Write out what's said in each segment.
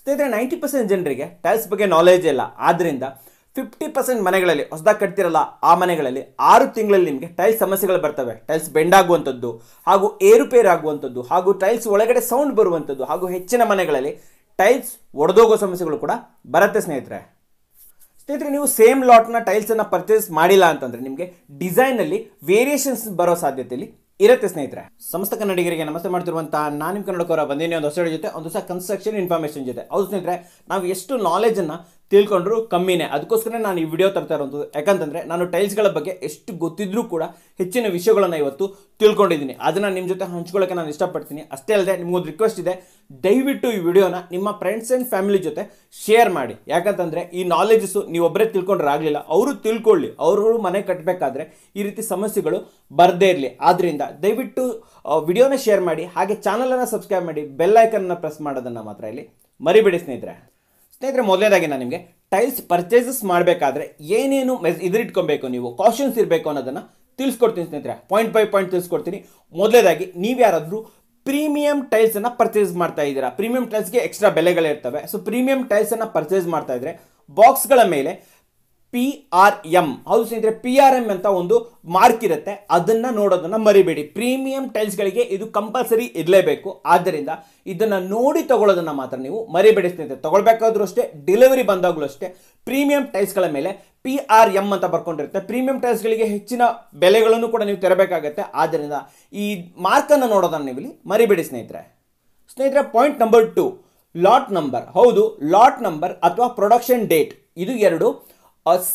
ಸ್ನೇಹಿತರೆ ninety percent ಜನರಿಗೆ tiles ಬಗ್ಗೆ ನಾಲೆಜ್ ಇಲ್ಲ ಆದ್ದರಿಂದ ಫಿಫ್ಟಿ ಪರ್ಸೆಂಟ್ ಮನೆಗಳಲ್ಲಿ ಹೊಸದಾಗಿ ಕಟ್ತಿರಲ್ಲ ಆ ಮನೆಗಳಲ್ಲಿ ಆರು ತಿಂಗಳಲ್ಲಿ ನಿಮಗೆ ಟೈಲ್ಸ್ ಸಮಸ್ಯೆಗಳು ಬರ್ತವೆ ಟೈಲ್ಸ್ ಬೆಂಡ್ ಆಗುವಂಥದ್ದು ಹಾಗೂ ಆಗುವಂಥದ್ದು ಹಾಗೂ ಟೈಲ್ಸ್ ಒಳಗಡೆ ಸೌಂಡ್ ಬರುವಂಥದ್ದು ಹಾಗೂ ಹೆಚ್ಚಿನ ಮನೆಗಳಲ್ಲಿ ಟೈಲ್ಸ್ ಒಡೆದೋಗೋ ಸಮಸ್ಯೆಗಳು ಕೂಡ ಬರುತ್ತೆ ಸ್ನೇಹಿತರೆ ಸ್ನೇಹಿತರೆ ನೀವು ಸೇಮ್ ಲಾಟ್ನ ಟೈಲ್ಸನ್ನು ಪರ್ಚೇಸ್ ಮಾಡಿಲ್ಲ ಅಂತಂದರೆ ನಿಮಗೆ ಡಿಸೈನಲ್ಲಿ ವೇರಿಯೇಷನ್ಸ್ ಬರೋ ಸಾಧ್ಯತೆಯಲ್ಲಿ ಇರುತ್ತೆ ಸ್ನೇಹಿತರೆ ಸಮಸ್ತ ಕನ್ನಡಿಗರಿಗೆ ನಮಸ್ತೆ ಮಾಡ್ತಿರುವಂತಹ ನಾನು ನಿಮ್ಮ ಕೋರ ಬಂದಿನಿ ಒಂದು ಹೊಸ ಜೊತೆ ಒಂದು ಹೊಸ ಕನ್ಸ್ಟ್ರಕ್ಷನ್ ಇನ್ಫಾರ್ಮೇಶನ್ ಜೊತೆ ಹೌದು ಸ್ನೇಹಿತರೆ ನಾವು ಎಷ್ಟು ನಾಲೆಜನ್ನು ತಿಳ್ಕೊಂಡ್ರು ಕಮ್ಮಿನೇ ಅದಕ್ಕೋಸ್ಕರ ನಾನು ಈ ವಿಡಿಯೋ ತರ್ತಾ ಇರೋದು ಯಾಕಂತಂದರೆ ನಾನು ಟೈಲ್ಸ್ಗಳ ಬಗ್ಗೆ ಎಷ್ಟು ಗೊತ್ತಿದ್ರೂ ಕೂಡ ಹೆಚ್ಚಿನ ವಿಷಯಗಳನ್ನು ಇವತ್ತು ತಿಳ್ಕೊಂಡಿದ್ದೀನಿ ಅದನ್ನು ನಿಮ್ಮ ಜೊತೆ ಹಂಚ್ಕೊಳ್ಳೋಕೆ ನಾನು ಇಷ್ಟಪಡ್ತೀನಿ ಅಷ್ಟೇ ಅಲ್ಲದೆ ನಿಮಗೊಂದು ರಿಕ್ವೆಸ್ಟ್ ಇದೆ ದಯವಿಟ್ಟು ಈ ವಿಡಿಯೋನ ನಿಮ್ಮ ಫ್ರೆಂಡ್ಸ್ ಆ್ಯಂಡ್ ಫ್ಯಾಮಿಲಿ ಜೊತೆ ಶೇರ್ ಮಾಡಿ ಯಾಕಂತಂದರೆ ಈ ನಾಲೆಜಸ್ಸು ನೀವೊಬ್ಬರೇ ತಿಳ್ಕೊಂಡ್ರಾಗಲಿಲ್ಲ ಅವರು ತಿಳ್ಕೊಳ್ಳಿ ಅವರು ಮನೆ ಕಟ್ಟಬೇಕಾದ್ರೆ ಈ ರೀತಿ ಸಮಸ್ಯೆಗಳು ಬರದೇ ಇರಲಿ ಆದ್ದರಿಂದ ದಯವಿಟ್ಟು ವಿಡಿಯೋನ ಶೇರ್ ಮಾಡಿ ಹಾಗೆ ಚಾನಲನ್ನು ಸಬ್ಸ್ಕ್ರೈಬ್ ಮಾಡಿ ಬೆಲ್ಲೈಕನ್ನ ಪ್ರೆಸ್ ಮಾಡೋದನ್ನು ಮಾತ್ರ ಇಲ್ಲಿ ಮರಿಬೇಡಿ ಸ್ನೇಹಿತರೆ ಸ್ನೇಹಿತರೆ ಮೊದಲೇದಾಗಿ ನಾನು ನಿಮಗೆ ಟೈಲ್ಸ್ ಪರ್ಚೇಸಸ್ ಮಾಡಬೇಕಾದ್ರೆ ಏನೇನು ಮೆಸ್ ಇದ್ರಿಟ್ಕೊಬೇಕು ನೀವು ಕಾಶನ್ಸ್ ಇರಬೇಕು ಅನ್ನೋದನ್ನು ತಿಳಿಸ್ಕೊಡ್ತೀನಿ ಸ್ನೇಹಿತರೆ ಪಾಯಿಂಟ್ ಬೈ ಪಾಯಿಂಟ್ ತಿಳಿಸ್ಕೊಡ್ತೀನಿ ಮೊದಲೇದಾಗಿ ನೀವು ಯಾರಾದರೂ ಪ್ರೀಮಿಯಂ ಟೈಲ್ಸನ್ನು ಪರ್ಚೇಸ್ ಮಾಡ್ತಾ ಇದ್ದೀರಾ ಪ್ರೀಮಿಯಂ ಟೈಲ್ಸ್ಗೆ ಎಕ್ಸ್ಟ್ರಾ ಬೆಲೆಗಳಿರ್ತವೆ ಸೊ ಪ್ರೀಮಿಯಂ ಟೈಲ್ಸನ್ನು ಪರ್ಚೇಸ್ ಮಾಡ್ತಾ ಇದ್ದರೆ ಬಾಕ್ಸ್ಗಳ ಮೇಲೆ ಪಿ ಆರ್ ಎಂ ಹೌದು ಸ್ನೇಹಿತರೆ ಪಿ ಆರ್ ಎಂ ಅಂತ ಒಂದು ಮಾರ್ಕ್ ಇರುತ್ತೆ ಅದನ್ನು ನೋಡೋದನ್ನು ಮರಿಬೇಡಿ ಪ್ರೀಮಿಯಂ ಟೈಲ್ಸ್ಗಳಿಗೆ ಇದು ಕಂಪಲ್ಸರಿ ಇರಲೇಬೇಕು ಆದ್ದರಿಂದ ಇದನ್ನು ನೋಡಿ ತಗೊಳ್ಳೋದನ್ನು ಮಾತ್ರ ನೀವು ಮರಿಬೇಡಿ ಸ್ನೇಹಿತರೆ ತಗೊಳ್ಬೇಕಾದ್ರೂ ಅಷ್ಟೇ ಡೆಲಿವರಿ ಬಂದಾಗಲೂ ಅಷ್ಟೇ ಪ್ರೀಮಿಯಂ ಟೈಲ್ಸ್ಗಳ ಮೇಲೆ ಪಿ ಆರ್ ಎಂ ಅಂತ ಬರ್ಕೊಂಡಿರುತ್ತೆ ಪ್ರೀಮಿಯಂ ಟೈಲ್ಸ್ಗಳಿಗೆ ಹೆಚ್ಚಿನ ಬೆಲೆಗಳನ್ನು ಕೂಡ ನೀವು ತೆರಬೇಕಾಗುತ್ತೆ ಆದ್ದರಿಂದ ಈ ಮಾರ್ಕನ್ನು ನೋಡೋದನ್ನು ನೀವು ಇಲ್ಲಿ ಮರಿಬೇಡಿ ಸ್ನೇಹಿತರೆ ಸ್ನೇಹಿತರೆ point number two lot number ಹೌದು ಲಾಟ್ ನಂಬರ್ ಅಥವಾ ಪ್ರೊಡಕ್ಷನ್ ಡೇಟ್ ಇದು ಎರಡು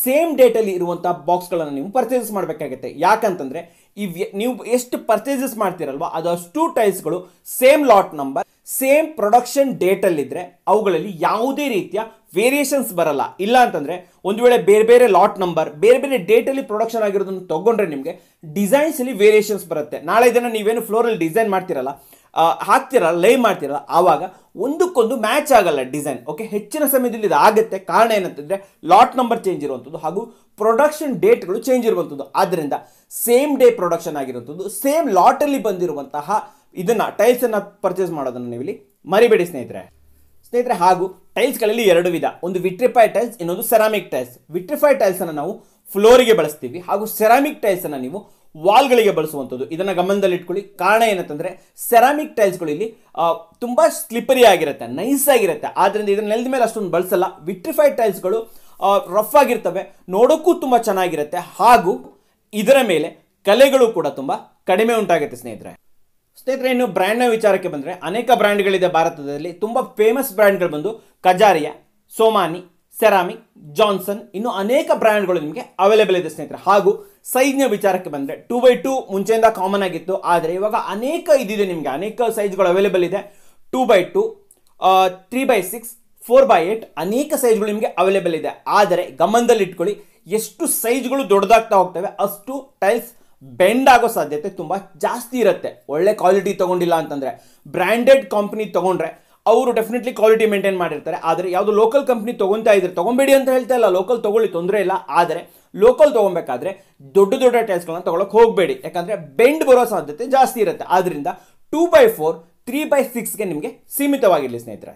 ಸೇಮ್ ಡೇಟಲ್ಲಿ ಇರುವಂಥ ಬಾಕ್ಸ್ಗಳನ್ನು ನೀವು ಪರ್ಚೇಸಸ್ ಮಾಡಬೇಕಾಗುತ್ತೆ ಯಾಕಂತಂದರೆ ಈ ನೀವು ಎಷ್ಟು ಪರ್ಚೇಸಸ್ ಮಾಡ್ತೀರಲ್ವ ಅದಷ್ಟು ಟೈಲ್ಸ್ಗಳು same lot number same production ಡೇಟಲ್ಲಿದ್ದರೆ ಅವುಗಳಲ್ಲಿ ಯಾವುದೇ ರೀತಿಯ ವೇರಿಯೇಷನ್ಸ್ ಬರಲ್ಲ ಇಲ್ಲ ಅಂತಂದರೆ ಒಂದು ವೇಳೆ ಬೇರೆ ಬೇರೆ ಲಾಟ್ ನಂಬರ್ ಬೇರೆ ಬೇರೆ ಡೇಟಲ್ಲಿ ಪ್ರೊಡಕ್ಷನ್ ಆಗಿರೋದನ್ನು ತೊಗೊಂಡ್ರೆ ನಿಮಗೆ ಡಿಸೈನ್ಸಲ್ಲಿ ವೇರಿಯೇಷನ್ಸ್ ಬರುತ್ತೆ ನಾಳೆ ಇದನ್ನು ನೀವೇನು ಫ್ಲೋರಲ್ಲಿ ಡಿಸೈನ್ ಮಾಡ್ತಿರಲ್ಲ ಹಾಕ್ತಿರಲ್ಲ ಲೈ ಮಾಡ್ತಿರಲ್ಲ ಆವಾಗ ಒಂದಕ್ಕೊಂದು ಮ್ಯಾಚ್ ಆಗಲ್ಲ ಡಿಸೈನ್ ಓಕೆ ಹೆಚ್ಚಿನ ಸಮಯದಲ್ಲಿ ಇದು ಆಗುತ್ತೆ ಕಾರಣ ಏನಂತಂದರೆ ಲಾಟ್ ನಂಬರ್ ಚೇಂಜ್ ಇರುವಂಥದ್ದು ಹಾಗೂ ಪ್ರೊಡಕ್ಷನ್ ಡೇಟ್ಗಳು ಚೇಂಜ್ ಇರುವಂಥದ್ದು ಆದ್ದರಿಂದ ಸೇಮ್ ಡೇ ಪ್ರೊಡಕ್ಷನ್ ಆಗಿರುವಂಥದ್ದು ಸೇಮ್ ಲಾಟಲ್ಲಿ ಬಂದಿರುವಂತಹ ಇದನ್ನು ಟೈಲ್ಸನ್ನು ಪರ್ಚೇಸ್ ಮಾಡೋದನ್ನು ನೀವಿಲ್ಲಿ ಮರಿಬೇಡಿ ಸ್ನೇಹಿತರೆ ಸ್ನೇಹಿತರೆ ಹಾಗೂ ಟೈಲ್ಸ್ಗಳಲ್ಲಿ ಎರಡು ವಿಧ ಒಂದು ವಿಟ್ರಿಫೈ ಟೈಲ್ಸ್ ಇನ್ನೊಂದು ಸೆರಾಮಿಕ್ ಟೈಲ್ಸ್ ವಿಟ್ರಿಫೈ ಟೈಲ್ಸನ್ನು ನಾವು ಫ್ಲೋರಿಗೆ ಬಳಸ್ತೀವಿ ಹಾಗೂ ಸೆರಾಮಿಕ್ ಟೈಲ್ಸನ್ನು ನೀವು ವಾಲ್ಗಳಿಗೆ ಬಳಸುವಂಥದ್ದು ಇದನ್ನು ಗಮನದಲ್ಲಿಟ್ಕೊಳ್ಳಿ ಕಾರಣ ಏನಂತಂದರೆ ಸೆರಾಮಿಕ್ ಟೈಲ್ಸ್ಗಳು ಇಲ್ಲಿ ತುಂಬ ಸ್ಲಿಪ್ಪರಿ ಆಗಿರುತ್ತೆ ನೈಸ್ ಆಗಿರುತ್ತೆ ಆದ್ದರಿಂದ ಇದನ್ನ ನೆಲದ ಮೇಲೆ ಅಷ್ಟೊಂದು ಬಳಸಲ್ಲ ವಿಟ್ರಿಫೈಡ್ ಟೈಲ್ಸ್ಗಳು ರಫ್ ಆಗಿರ್ತವೆ ನೋಡೋಕ್ಕೂ ತುಂಬ ಚೆನ್ನಾಗಿರುತ್ತೆ ಹಾಗೂ ಇದರ ಮೇಲೆ ಕಲೆಗಳು ಕೂಡ ತುಂಬ ಕಡಿಮೆ ಉಂಟಾಗುತ್ತೆ ಸ್ನೇಹಿತರೆ ಸ್ನೇಹಿತರೆ ಇನ್ನು ಬ್ರ್ಯಾಂಡ್ನ ವಿಚಾರಕ್ಕೆ ಬಂದರೆ ಅನೇಕ ಬ್ರ್ಯಾಂಡ್ಗಳಿದೆ ಭಾರತದಲ್ಲಿ ತುಂಬ ಫೇಮಸ್ ಬ್ರ್ಯಾಂಡ್ಗಳು ಬಂದು ಕಜಾರಿಯ ಸೋಮಾನಿ ಸೆರಾಮಿಕ್ ಜಾನ್ಸನ್ ಇನ್ನು ಅನೇಕ ಬ್ರ್ಯಾಂಡ್ಗಳು ನಿಮಗೆ ಅವೈಲೇಬಲ್ ಇದೆ ಸ್ನೇಹಿತರೆ ಹಾಗೂ ಸೈಜ್ನ ವಿಚಾರಕ್ಕೆ ಬಂದರೆ ಟೂ ಬೈ ಟೂ ಮುಂಚೆಯಿಂದ ಕಾಮನ್ ಆಗಿತ್ತು ಆದರೆ ಇವಾಗ ಅನೇಕ ಇದಿದೆ ನಿಮಗೆ ಅನೇಕ ಸೈಜ್ಗಳು ಅವೈಲೇಬಲ್ ಇದೆ two by two three by six four by eight ಅನೇಕ ಸೈಜ್ಗಳು ನಿಮಗೆ ಅವೈಲೇಬಲ್ ಇದೆ ಆದರೆ ಗಮನದಲ್ಲಿ ಇಟ್ಕೊಳ್ಳಿ ಎಷ್ಟು ಸೈಜ್ಗಳು ದೊಡ್ಡದಾಗ್ತಾ ಹೋಗ್ತವೆ ಅಷ್ಟು ಟೈಲ್ಸ್ ಬೆಂಡ್ ಆಗೋ ಸಾಧ್ಯತೆ ತುಂಬ ಜಾಸ್ತಿ ಇರುತ್ತೆ ಒಳ್ಳೆ ಕ್ವಾಲಿಟಿ ತೊಗೊಂಡಿಲ್ಲ ಅಂತಂದರೆ ಬ್ರ್ಯಾಂಡೆಡ್ ಕಂಪ್ನಿ ತೊಗೊಂಡ್ರೆ ಅವರು ಡೆಫಿನೆಟ್ಲಿ ಕ್ವಾಲಿಟಿ ಮೇಂಟೈನ್ ಮಾಡಿರ್ತಾರೆ ಆದರೆ ಯಾವುದು ಲೋಕಲ್ ಕಂಪ್ನಿ ತೊಗೊತಾ ಇದ್ರೆ ತೊಗೊಬೇಡಿ ಅಂತ ಹೇಳ್ತಾ ಇಲ್ಲ ಲೋಕಲ್ ತೊಗೊಳ್ಳಿ ತೊಂದರೆ ಇಲ್ಲ ಆದರೆ ಲೋಕಲ್ ತೊಗೊಬೇಕಾದ್ರೆ ದೊಡ್ಡ ದೊಡ್ಡ ಟೈಲ್ಸ್ಗಳನ್ನ ತೊಗೊಳಕ್ಕೆ ಹೋಗಬೇಡಿ ಯಾಕಂದರೆ ಬೆಂಡ್ ಬರೋ ಸಾಧ್ಯತೆ ಜಾಸ್ತಿ ಇರುತ್ತೆ ಆದ್ದರಿಂದ two by four three by ಸಿಕ್ಸ್ಗೆ ನಿಮಗೆ ಸೀಮಿತವಾಗಿರಲಿ ಸ್ನೇಹಿತರೆ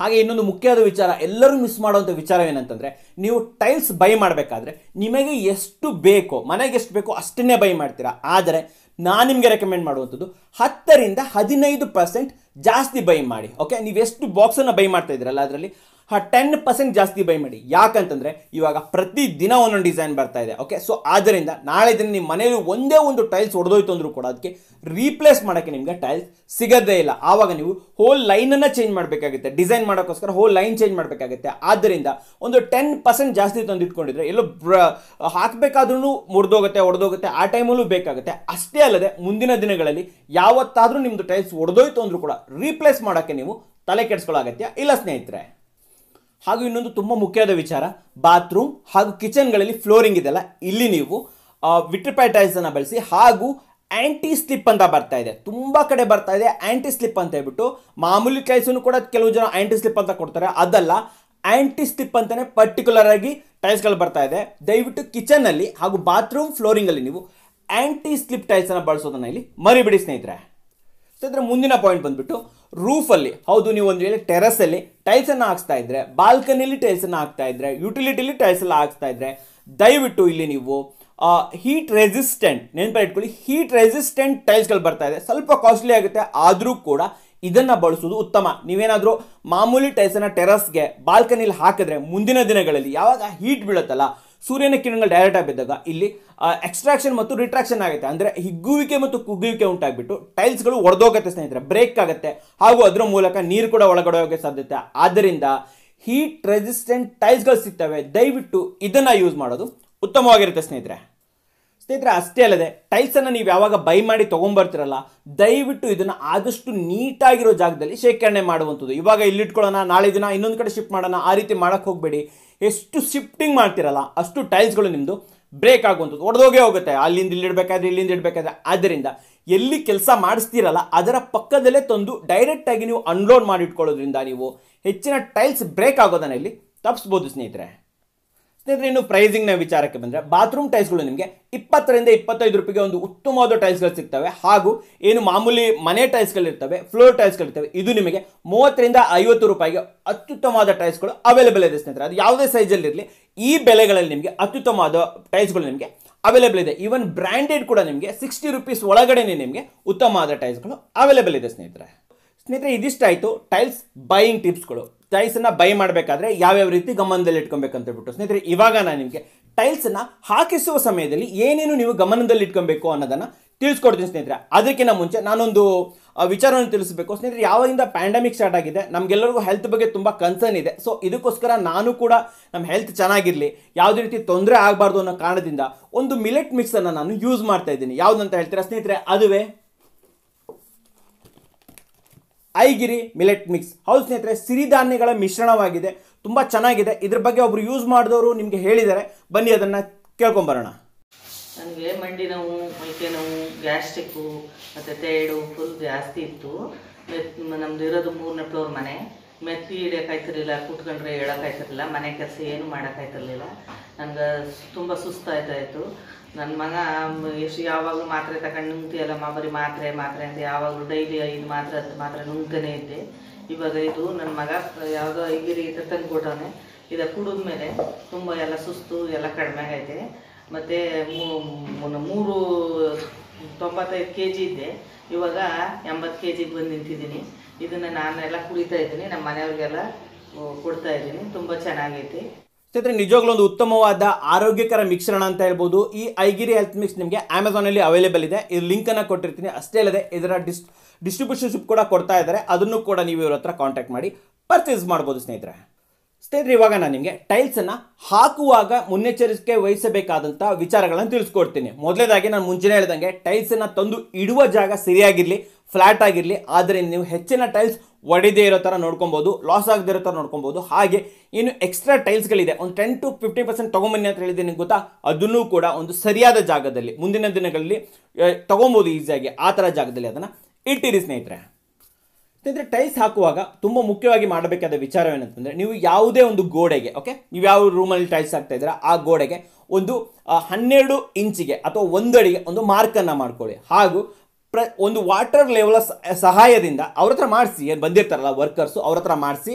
ಹಾಗೆ ಇನ್ನೊಂದು ಮುಖ್ಯವಾದ ವಿಚಾರ ಎಲ್ಲರೂ ಮಿಸ್ ಮಾಡುವಂಥ ವಿಚಾರ ಏನಂತಂದರೆ ನೀವು ಟೈಲ್ಸ್ ಬೈ ಮಾಡಬೇಕಾದ್ರೆ ನಿಮಗೆ ಎಷ್ಟು ಬೇಕೋ ಮನೆಗೆ ಎಷ್ಟು ಬೇಕೋ ಅಷ್ಟನ್ನೇ ಬೈ ಮಾಡ್ತೀರಾ ಆದರೆ ನಾನು ನಿಮಗೆ ರೆಕಮೆಂಡ್ ಮಾಡುವಂಥದ್ದು ಹತ್ತರಿಂದ ಹದಿನೈದು ಪರ್ಸೆಂಟ್ ಜಾಸ್ತಿ ಬೈ ಮಾಡಿ ಓಕೆ ನೀವೆಷ್ಟು ಬಾಕ್ಸನ್ನು ಬೈ ಮಾಡ್ತಾ ಇದ್ರಲ್ಲ ಅದರಲ್ಲಿ ಆ ಟೆನ್ ಪರ್ಸೆಂಟ್ ಜಾಸ್ತಿ ಬೈ ಮಾಡಿ ಯಾಕಂತಂದರೆ ಇವಾಗ ಪ್ರತಿದಿನ ಒಂದೊಂದು ಡಿಸೈನ್ ಬರ್ತಾ ಇದೆ ಓಕೆ ಸೊ ಆದ್ದರಿಂದ ನಾಳೆ ದಿನ ನಿಮ್ಮ ಮನೆಯಲ್ಲಿ ಒಂದೇ ಒಂದು ಟೈಲ್ಸ್ ಹೊಡೆದೋಯ್ತು ಅಂದರೂ ಕೂಡ ಅದಕ್ಕೆ ರೀಪ್ಲೇಸ್ ಮಾಡೋಕ್ಕೆ ನಿಮಗೆ ಟೈಲ್ಸ್ ಸಿಗೋದೇ ಇಲ್ಲ ಆವಾಗ ನೀವು ಹೋಲ್ ಲೈನನ್ನು ಚೇಂಜ್ ಮಾಡಬೇಕಾಗುತ್ತೆ ಡಿಸೈನ್ ಮಾಡೋಕ್ಕೋಸ್ಕರ ಹೋಲ್ ಲೈನ್ ಚೇಂಜ್ ಮಾಡಬೇಕಾಗುತ್ತೆ ಆದ್ದರಿಂದ ಒಂದು ಟೆನ್ ಪರ್ಸೆಂಟ್ ಜಾಸ್ತಿ ತಂದು ಇಟ್ಕೊಂಡಿದ್ರೆ ಎಲ್ಲೋ ಬ್ರ ಹಾಕಬೇಕಾದ್ರೂ ಮುರಿದೋಗುತ್ತೆ ಒಡೆದೋಗುತ್ತೆ ಆ ಟೈಮಲ್ಲೂ ಬೇಕಾಗುತ್ತೆ ಅಷ್ಟೇ ಅಲ್ಲದೆ ಮುಂದಿನ ದಿನಗಳಲ್ಲಿ ಯಾವತ್ತಾದರೂ ನಿಮ್ಮದು ಟೈಲ್ಸ್ ಹೊಡೆದೋಯ್ತು ಅಂದರೂ ಕೂಡ ರೀಪ್ಲೇಸ್ ಮಾಡೋಕ್ಕೆ ನೀವು ತಲೆ ಕೆಡಿಸ್ಕೊಳ್ಳೋ ಇಲ್ಲ ಸ್ನೇಹಿತರೆ ಹಾಗೂ ಇನ್ನೊಂದು ತುಂಬ ಮುಖ್ಯವಾದ ವಿಚಾರ ಬಾತ್ರೂಮ್ ಹಾಗೂ ಕಿಚನ್ಗಳಲ್ಲಿ ಫ್ಲೋರಿಂಗ್ ಇದೆಲ್ಲ ಇಲ್ಲಿ ನೀವು ಅನ್ನ ಬಳಸಿ ಹಾಗೂ ಆ್ಯಂಟಿ ಸ್ಲಿಪ್ ಅಂತ ಬರ್ತಾ ಇದೆ ತುಂಬ ಕಡೆ ಬರ್ತಾ ಇದೆ ಆ್ಯಂಟಿ ಸ್ಲಿಪ್ ಅಂತ ಹೇಳ್ಬಿಟ್ಟು ಮಾಮೂಲಿ ಟೈಲ್ಸನ್ನು ಕೂಡ ಕೆಲವು ಜನ ಆ್ಯಂಟಿ ಸ್ಲಿಪ್ ಅಂತ ಕೊಡ್ತಾರೆ ಅದಲ್ಲ ಆ್ಯಂಟಿ ಸ್ಲಿಪ್ ಅಂತಲೇ ಪರ್ಟಿಕ್ಯುಲರ್ ಆಗಿ ಟೈಲ್ಸ್ಗಳು ಬರ್ತಾ ಇದೆ ದಯವಿಟ್ಟು ಕಿಚನಲ್ಲಿ ಹಾಗೂ ಬಾತ್ರೂಮ್ ಫ್ಲೋರಿಂಗಲ್ಲಿ ನೀವು ಆ್ಯಂಟಿ ಸ್ಲಿಪ್ ಟೈಲ್ಸನ್ನು ಬಳಸೋದನ್ನು ಇಲ್ಲಿ ಮರಿಬಿಡಿ ಸ್ನೇಹಿತರೆ ಇದ್ರೆ ಮುಂದಿನ ಪಾಯಿಂಟ್ ಬಂದ್ಬಿಟ್ಟು ರೂಫಲ್ಲಿ ಹೌದು ನೀವು ಒಂದು ವೇಳೆ ಟೆರಸಲ್ಲಿ ಟೈಲ್ಸನ್ನು ಹಾಕ್ತಾ ಇದ್ರೆ ಬಾಲ್ಕನಿಲಿ ಟೈಲ್ಸನ್ನು ಹಾಕ್ತಾ ಇದ್ರೆ ಯುಟಿಲಿಟಿಲಿ ಟೈಲ್ಸೆಲ್ಲ ಹಾಕ್ತಾ ಇದ್ರೆ ದಯವಿಟ್ಟು ಇಲ್ಲಿ ನೀವು ಹೀಟ್ ರೆಸಿಸ್ಟೆಂಟ್ ನೆನಪಲ್ಲಿ ಇಟ್ಕೊಳ್ಳಿ ಹೀಟ್ ರೆಸಿಸ್ಟೆಂಟ್ ಟೈಲ್ಸ್ಗಳು ಬರ್ತಾ ಇದೆ ಸ್ವಲ್ಪ ಕಾಸ್ಟ್ಲಿ ಆಗುತ್ತೆ ಆದರೂ ಕೂಡ ಇದನ್ನು ಬಳಸೋದು ಉತ್ತಮ ನೀವೇನಾದರೂ ಮಾಮೂಲಿ ಟೈಲ್ಸನ್ನು ಟೆರಸ್ಗೆ ಬಾಲ್ಕನಿಲಿ ಹಾಕಿದ್ರೆ ಮುಂದಿನ ದಿನಗಳಲ್ಲಿ ಯಾವಾಗ ಹೀಟ್ ಬೀಳುತ್ತಲ್ಲ ಸೂರ್ಯನ ಕಿರಣಗಳು ಡೈರೆಕ್ಟಾಗಿ ಬಿದ್ದಾಗ ಇಲ್ಲಿ ಎಕ್ಸ್ಟ್ರಾಕ್ಷನ್ ಮತ್ತು ರಿಟ್ರಾಕ್ಷನ್ ಆಗುತ್ತೆ ಅಂದರೆ ಹಿಗ್ಗುವಿಕೆ ಮತ್ತು ಕುಗ್ಗುವಿಕೆ ಉಂಟಾಗ್ಬಿಟ್ಟು ಟೈಲ್ಸ್ಗಳು ಒಡೆದೋಗುತ್ತೆ ಸ್ನೇಹಿತರೆ ಬ್ರೇಕ್ ಆಗುತ್ತೆ ಹಾಗೂ ಅದರ ಮೂಲಕ ನೀರು ಕೂಡ ಒಳಗಡೆ ಹೋಗೋಕ್ಕೆ ಸಾಧ್ಯತೆ ಆದ್ದರಿಂದ ಹೀಟ್ ರೆಸಿಸ್ಟೆಂಟ್ ಟೈಲ್ಸ್ಗಳು ಸಿಗ್ತವೆ ದಯವಿಟ್ಟು ಇದನ್ನು ಯೂಸ್ ಮಾಡೋದು ಉತ್ತಮವಾಗಿರುತ್ತೆ ಸ್ನೇಹಿತರೆ ಸ್ನೇಹಿತರೆ ಅಷ್ಟೇ ಅಲ್ಲದೆ ಟೈಲ್ಸನ್ನು ನೀವು ಯಾವಾಗ ಬೈ ಮಾಡಿ ತೊಗೊಂಬರ್ತಿರಲ್ಲ ದಯವಿಟ್ಟು ಇದನ್ನು ಆದಷ್ಟು ನೀಟಾಗಿರೋ ಜಾಗದಲ್ಲಿ ಶೇಖರಣೆ ಮಾಡುವಂಥದ್ದು ಇವಾಗ ಇಲ್ಲಿಟ್ಕೊಳ್ಳೋಣ ನಾಳೆ ದಿನ ಇನ್ನೊಂದು ಕಡೆ ಶಿಫ್ಟ್ ಮಾಡೋಣ ಆ ರೀತಿ ಮಾಡೋಕ್ಕೆ ಹೋಗಬೇಡಿ ಎಷ್ಟು ಶಿಫ್ಟಿಂಗ್ ಮಾಡ್ತಿರಲ್ಲ ಅಷ್ಟು ಟೈಲ್ಸ್ಗಳು ನಿಮ್ಮದು ಬ್ರೇಕ್ ಆಗುವಂಥದ್ದು ಒಡೆದೋಗೇ ಹೋಗುತ್ತೆ ಅಲ್ಲಿಂದ ಇಲ್ಲಿ ಇಡಬೇಕಾದ್ರೆ ಇಲ್ಲಿಂದ ಇಡಬೇಕಾದ್ರೆ ಆದ್ದರಿಂದ ಎಲ್ಲಿ ಕೆಲಸ ಮಾಡಿಸ್ತೀರಲ್ಲ ಅದರ ಪಕ್ಕದಲ್ಲೇ ತಂದು ಡೈರೆಕ್ಟಾಗಿ ನೀವು ಅನ್ಲೋಡ್ ಮಾಡಿಟ್ಕೊಳ್ಳೋದ್ರಿಂದ ನೀವು ಹೆಚ್ಚಿನ ಟೈಲ್ಸ್ ಬ್ರೇಕ್ ಆಗೋದನ್ನ ಇಲ್ಲಿ ತಪ್ಪಿಸ್ಬೋದು ಸ್ನೇಹಿತರೆ ಸ್ನೇಹಿತರೆ ಇನ್ನು ಪ್ರೈಸಿಂಗ್ನ ವಿಚಾರಕ್ಕೆ ಬಂದರೆ ಬಾತ್ರೂಮ್ ಟೈಲ್ಸ್ಗಳು ನಿಮಗೆ ಇಪ್ಪತ್ತರಿಂದ ಇಪ್ಪತ್ತೈದು ರೂಪಾಯಿಗೆ ಒಂದು ಉತ್ತಮವಾದ ಟೈಲ್ಸ್ಗಳು ಸಿಗ್ತವೆ ಹಾಗೂ ಏನು ಮಾಮೂಲಿ ಮನೆ ಟೈಲ್ಸ್ಗಳಿರ್ತವೆ ಫ್ಲೋರ್ ಟೈಲ್ಸ್ಗಳಿರ್ತವೆ ಇದು ನಿಮಗೆ ಮೂವತ್ತರಿಂದ ಐವತ್ತು ರೂಪಾಯಿಗೆ ಅತ್ಯುತ್ತಮವಾದ ಟೈಲ್ಸ್ಗಳು ಅವೈಲೇಬಲ್ ಇದೆ ಸ್ನೇಹಿತರೆ ಅದು ಯಾವುದೇ ಇರಲಿ ಈ ಬೆಲೆಗಳಲ್ಲಿ ನಿಮಗೆ ಅತ್ಯುತ್ತಮವಾದ ಟೈಲ್ಸ್ಗಳು ನಿಮಗೆ ಅವೈಲೇಬಲ್ ಇದೆ ಈವನ್ ಬ್ರ್ಯಾಂಡೆಡ್ ಕೂಡ ನಿಮಗೆ ಸಿಕ್ಸ್ಟಿ ರುಪೀಸ್ ಒಳಗಡೆನೇ ನಿಮಗೆ ಉತ್ತಮವಾದ ಟೈಲ್ಸ್ಗಳು ಅವೈಲೇಬಲ್ ಇದೆ ಸ್ನೇಹಿತರೆ ಸ್ನೇಹಿತರೆ ಆಯಿತು ಟೈಲ್ಸ್ ಬೈಯಿಂಗ್ ಟಿಪ್ಸ್ಗಳು ಟೈಲ್ಸನ್ನು ಬೈ ಮಾಡಬೇಕಾದ್ರೆ ಯಾವ್ಯಾವ ರೀತಿ ಗಮನದಲ್ಲಿ ಇಟ್ಕೊಬೇಕಂತ ಹೇಳ್ಬಿಟ್ಟು ಸ್ನೇಹಿತರೆ ಇವಾಗ ನಾನು ನಿಮಗೆ ಟೈಲ್ಸನ್ನು ಹಾಕಿಸುವ ಸಮಯದಲ್ಲಿ ಏನೇನು ನೀವು ಗಮನದಲ್ಲಿ ಇಟ್ಕೊಬೇಕು ಅನ್ನೋದನ್ನು ತಿಳಿಸ್ಕೊಡ್ತೀನಿ ಸ್ನೇಹಿತರೆ ಅದಕ್ಕಿಂತ ಮುಂಚೆ ನಾನೊಂದು ವಿಚಾರವನ್ನು ತಿಳಿಸಬೇಕು ಸ್ನೇಹಿತರೆ ಯಾವಾಗಿಂದ ಪ್ಯಾಂಡಮಿಕ್ ಸ್ಟಾರ್ಟ್ ಆಗಿದೆ ನಮಗೆಲ್ಲರಿಗೂ ಹೆಲ್ತ್ ಬಗ್ಗೆ ತುಂಬ ಕನ್ಸರ್ನ್ ಇದೆ ಸೊ ಇದಕ್ಕೋಸ್ಕರ ನಾನು ಕೂಡ ನಮ್ಮ ಹೆಲ್ತ್ ಚೆನ್ನಾಗಿರಲಿ ಯಾವುದೇ ರೀತಿ ತೊಂದರೆ ಆಗಬಾರ್ದು ಅನ್ನೋ ಕಾರಣದಿಂದ ಒಂದು ಮಿಲೆಟ್ ಮಿಕ್ಸನ್ನು ನಾನು ಯೂಸ್ ಮಾಡ್ತಾ ಇದ್ದೀನಿ ಯಾವುದಂತ ಹೇಳ್ತೀರಾ ಸ್ನೇಹಿತರೆ ಅದುವೇ ಐಗಿರಿ ಮಿಲೆಟ್ ಮಿಕ್ಸ್ ಹೌದು ಸ್ನೇಹಿತರೆ ಸಿರಿಧಾನ್ಯಗಳ ಮಿಶ್ರಣವಾಗಿದೆ ತುಂಬ ಚೆನ್ನಾಗಿದೆ ಇದ್ರ ಬಗ್ಗೆ ಒಬ್ರು ಯೂಸ್ ಮಾಡಿದವರು ನಿಮಗೆ ಹೇಳಿದ್ದಾರೆ ಬನ್ನಿ ಅದನ್ನು ಕೇಳ್ಕೊಂಬರೋಣ ನನಗೆ ಮಂಡಿ ನೋವು ಮೈಕೆ ನೋವು ಗ್ಯಾಸ್ಟ್ರಿಕ್ಕು ಮತ್ತು ತೇಡು ಫುಲ್ ಜಾಸ್ತಿ ಇತ್ತು ಮೆತ್ ನಮ್ದು ಇರೋದು ಮೂರನೇ ಫ್ಲೋರ್ ಮನೆ ಮೆತ್ತಿ ಹಿಡಿಯೋಕಾಯ್ತಿರ್ಲಿಲ್ಲ ಕೂತ್ಕೊಂಡ್ರೆ ಹೇಳೋಕ್ಕಾಯ್ತಿರಲಿಲ್ಲ ಮನೆ ಕೆಲಸ ಏನು ಮಾಡೋಕ್ಕಾಯ್ತಿರ್ಲಿಲ್ಲ ನನಗೆ ತುಂಬ ಸುಸ್ತಾಯ್ತಾಯಿತ್ತು ನನ್ನ ಮಗ ಎಷ್ಟು ಯಾವಾಗಲೂ ಮಾತ್ರೆ ತಗೊಂಡು ನುಂಗ್ತೀಯಲ್ಲ ಬರೀ ಮಾತ್ರೆ ಮಾತ್ರೆ ಅಂತ ಯಾವಾಗಲೂ ಡೈಲಿ ಐದು ಮಾತ್ರೆ ಹತ್ತು ಮಾತ್ರೆ ನುಂಗ್ತಾನೆ ಇದ್ದೆ ಇವಾಗ ಇದು ನನ್ನ ಮಗ ಯಾವುದೋ ಐಗಿರಿ ಇದು ತಂದು ಕೊಟ್ಟವನೆ ಇದು ಕುಡಿದ್ಮೇಲೆ ತುಂಬ ಎಲ್ಲ ಸುಸ್ತು ಎಲ್ಲ ಕಡಿಮೆ ಆಗೈತೆ ಮತ್ತು ಮೂರು ತೊಂಬತ್ತೈದು ಕೆ ಜಿ ಇದ್ದೆ ಇವಾಗ ಎಂಬತ್ತು ಕೆ ಜಿಗೆ ಬಂದು ನಿಂತಿದ್ದೀನಿ ಇದನ್ನು ಎಲ್ಲ ಕುಡಿತಾ ಇದ್ದೀನಿ ನಮ್ಮ ಮನೆಯವ್ರಿಗೆಲ್ಲ ಕೊಡ್ತಾ ಇದ್ದೀನಿ ತುಂಬ ಚೆನ್ನಾಗೈತಿ ಸ್ನೇಹಿತರೆ ನಿಜವಾಗ್ಲೂ ಒಂದು ಉತ್ತಮವಾದ ಆರೋಗ್ಯಕರ ಮಿಶ್ರಣ ಅಂತ ಹೇಳ್ಬೋದು ಈ ಐಗಿರಿ ಹೆಲ್ತ್ ಮಿಕ್ಸ್ ನಿಮಗೆ ಅಮೆಝಾನಲ್ಲಿ ಅವೈಲೇಬಲ್ ಇದೆ ಈ ಲಿಂಕನ್ನು ಕೊಟ್ಟಿರ್ತೀನಿ ಅಷ್ಟೇ ಅಲ್ಲದೆ ಇದರ ಡಿಸ್ ಡಿಸ್ಟ್ರಿಬ್ಯೂಷನ್ಶಿಪ್ ಕೂಡ ಕೊಡ್ತಾ ಇದ್ದಾರೆ ಅದನ್ನು ಕೂಡ ನೀವು ಇವ್ರ ಹತ್ರ ಕಾಂಟ್ಯಾಕ್ಟ್ ಮಾಡಿ ಪರ್ಚೇಸ್ ಮಾಡ್ಬೋದು ಸ್ನೇಹಿತರೆ ಸ್ನೇಹಿತರೆ ಇವಾಗ ನಾನು ನಿಮಗೆ ಟೈಲ್ಸನ್ನು ಹಾಕುವಾಗ ಮುನ್ನೆಚ್ಚರಿಕೆ ವಹಿಸಬೇಕಾದಂಥ ವಿಚಾರಗಳನ್ನು ತಿಳಿಸ್ಕೊಡ್ತೀನಿ ಮೊದಲೇದಾಗಿ ನಾನು ಮುಂಚೆನೇ ಹೇಳ್ದಂಗೆ ಟೈಲ್ಸನ್ನು ತಂದು ಇಡುವ ಜಾಗ ಸರಿಯಾಗಿರಲಿ ಫ್ಲ್ಯಾಟ್ ಆಗಿರಲಿ ಆದರೆ ನೀವು ಹೆಚ್ಚಿನ ಟೈಲ್ಸ್ ಒಡೆದೇ ಇರೋ ಥರ ನೋಡ್ಕೊಬೋದು ಲಾಸ್ ಆಗದೆ ಇರೋ ಥರ ನೋಡ್ಕೊಬೋದು ಹಾಗೆ ಏನು ಎಕ್ಸ್ಟ್ರಾ ಟೈಲ್ಸ್ಗಳಿದೆ ಒಂದು ಟೆನ್ ಟು ಫಿಫ್ಟಿ ಪರ್ಸೆಂಟ್ ತೊಗೊಂಬನ್ನಿ ಅಂತ ನಿಮ್ಗೆ ಗೊತ್ತಾ ಅದನ್ನು ಕೂಡ ಒಂದು ಸರಿಯಾದ ಜಾಗದಲ್ಲಿ ಮುಂದಿನ ದಿನಗಳಲ್ಲಿ ತೊಗೊಬೋದು ಈಸಿಯಾಗಿ ಆ ಥರ ಜಾಗದಲ್ಲಿ ಅದನ್ನು ಇಟ್ಟಿರಿ ಸ್ನೇಹಿತರೆ ಸ್ನೇಹಿತರೆ ಟೈಲ್ಸ್ ಹಾಕುವಾಗ ತುಂಬ ಮುಖ್ಯವಾಗಿ ಮಾಡಬೇಕಾದ ವಿಚಾರ ಏನಂತಂದರೆ ನೀವು ಯಾವುದೇ ಒಂದು ಗೋಡೆಗೆ ಓಕೆ ನೀವು ಯಾವ ರೂಮಲ್ಲಿ ಟೈಲ್ಸ್ ಹಾಕ್ತಾ ಇದ್ದೀರಾ ಆ ಗೋಡೆಗೆ ಒಂದು ಹನ್ನೆರಡು ಇಂಚಿಗೆ ಅಥವಾ ಒಂದಡಿಗೆ ಒಂದು ಮಾರ್ಕನ್ನು ಮಾಡ್ಕೊಳ್ಳಿ ಹಾಗೂ ಪ್ರ ಒಂದು ವಾಟರ್ ಲೆವೆಲ್ ಸಹಾಯದಿಂದ ಅವ್ರ ಹತ್ರ ಮಾಡಿಸಿ ಏನು ಬಂದಿರ್ತಾರಲ್ಲ ವರ್ಕರ್ಸು ಅವ್ರ ಹತ್ರ ಮಾಡಿಸಿ